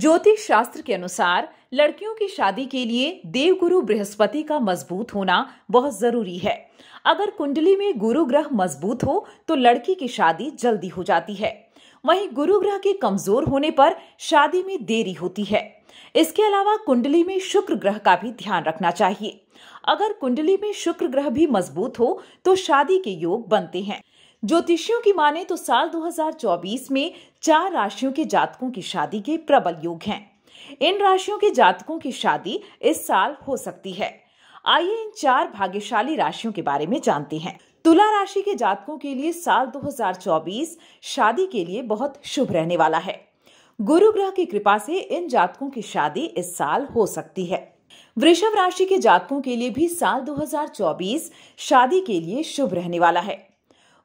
ज्योतिष शास्त्र के अनुसार लड़कियों की शादी के लिए देवगुरु बृहस्पति का मजबूत होना बहुत जरूरी है अगर कुंडली में गुरु ग्रह मजबूत हो तो लड़की की शादी जल्दी हो जाती है वहीं गुरु ग्रह के कमजोर होने पर शादी में देरी होती है इसके अलावा कुंडली में शुक्र ग्रह का भी ध्यान रखना चाहिए अगर कुंडली में शुक्र ग्रह भी मजबूत हो तो शादी के योग बनते हैं ज्योतिषियों की माने तो साल 2024 में चार राशियों के जातकों की शादी के प्रबल योग हैं इन राशियों के जातकों की शादी इस साल हो सकती है आइए इन चार भाग्यशाली राशियों के बारे में जानते हैं तुला राशि के जातकों के लिए साल 2024 शादी के लिए बहुत शुभ रहने वाला है गुरु ग्रह की कृपा से इन जातकों की शादी इस साल हो सकती है वृषभ राशि के जातकों के लिए भी साल 2024 शादी के लिए शुभ रहने वाला है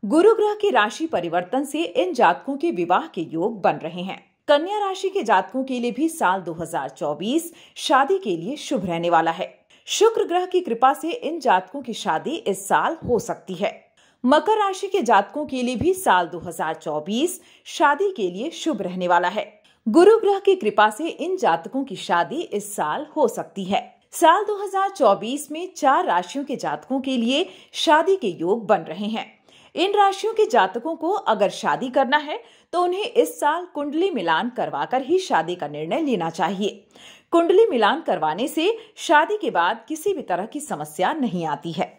गुरु ग्रह की राशि परिवर्तन से इन जातकों के विवाह के योग बन रहे हैं कन्या राशि के जातकों के लिए भी साल 2024 शादी के लिए शुभ रहने वाला है शुक्र ग्रह की कृपा से इन जातकों की शादी इस साल हो सकती है मकर राशि के जातकों के लिए भी साल 2024 शादी के लिए शुभ रहने वाला है गुरु ग्रह की कृपा से इन जातकों की शादी इस साल हो सकती है साल 2024 में चार राशियों के जातकों के लिए शादी के योग बन रहे हैं इन राशियों के जातकों को अगर शादी करना है तो उन्हें इस साल कुंडली मिलान करवाकर ही शादी का निर्णय लेना चाहिए कुंडली मिलान करवाने से शादी के बाद किसी भी तरह की समस्या नहीं आती है